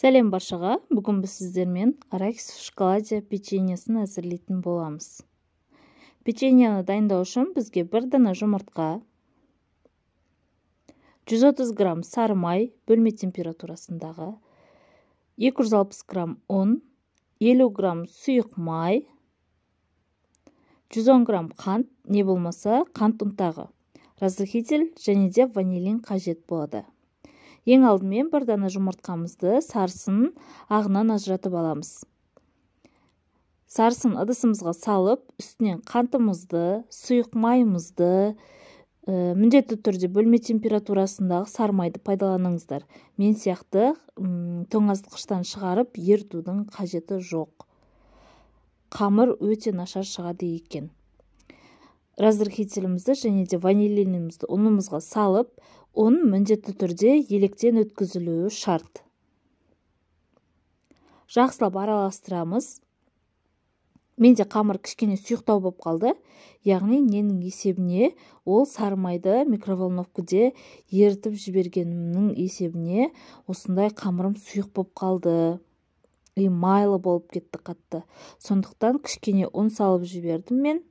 сәлем баршаға бүгін біз сіздермен арахис в шоколаде печеньесін әзірлейтін боламыз печеньені дайындау үшін бізге бір дана жұмыртқа 130 грамм сары май бөлме температурасындағы 260 грамм ұн 50 грамм сұйық май 110 грамм қант не болмаса қант ұнтағы разрыхитель және де ванилин қажет болады ең алдымен бір дана жұмыртқамызды сарсын ағынан ажыратып аламыз сарсын ыдысымызға салып үстінен қантымызды сұйық майымызды міндетті түрде бөлме температурасындағы сармайды пайдаланыңыздар мен сияқты тоңазытқыштан шығарып ертудің қажеті жоқ қамыр өте нашар шығады екен разрыхителімізді және де ванилинімізді ұнымызға салып ұн міндетті түрде електен өткізілуі шарт жақсылап араластырамыз менде қамыр кішкене сұйықтау болып қалды яғни ненің есебіне ол сары майды микроволновкаде ерітіп жібергенімнің есебіне осындай қамырым сұйық болып қалды и майлы болып кетті қатты сондықтан кішкене ұн салып жібердім мен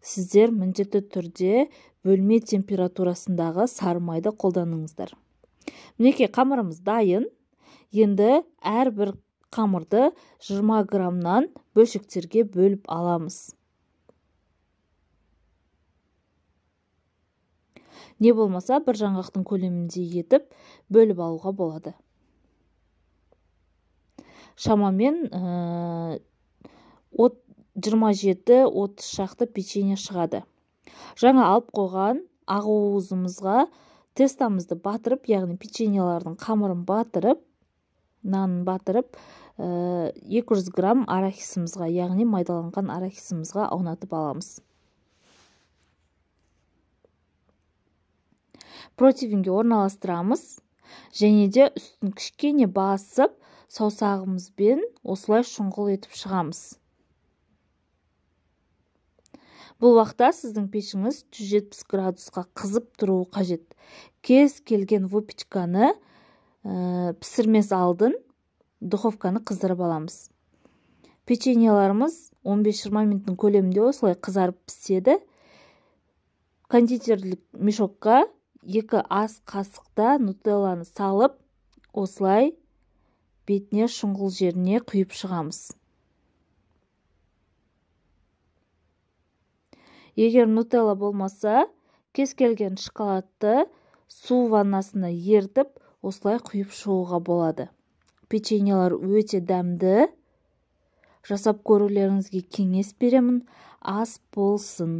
сіздер міндетті түрде бөлме температурасындағы сары майды қолданыңыздар мінекей қамырымыз дайын енді әрбір қамырды 20 граммнан бөлшектерге бөліп аламыз не болмаса бір жаңғақтың көлеміндей етіп бөліп алуға болады шамамен ә, от жиырма жеті шақты печенье шығады жаңа алып қойған ақуызымызға тестамызды батырып яғни печеньелардың қамырын батырып нанын батырып 200 э, грамм арахисымызға, яғни майдаланған арахисымызға аунатып аламыз Противинге орналастырамыз және де үстін кішкене басып саусағымызбен осылай шұңғыл етіп шығамыз бұл уақытта сіздің пешіңіз 170 градусқа қызып тұруы қажет кез келген выпечканы ә, пісірмес алдын духовканы қыздырып аламыз печеньеларымыз 15-20 минуттың көлемінде осылай қызарып піседі кондитерлік мешокқа екі ас қасықта нутелланы салып осылай бетіне шұңғыл жеріне құйып шығамыз егер нутелла болмаса кез келген шоколадты су ваннасына ертіп осылай құйып шығуға болады печеньелар өте дәмді жасап көрулеріңізге кеңес беремін ас болсын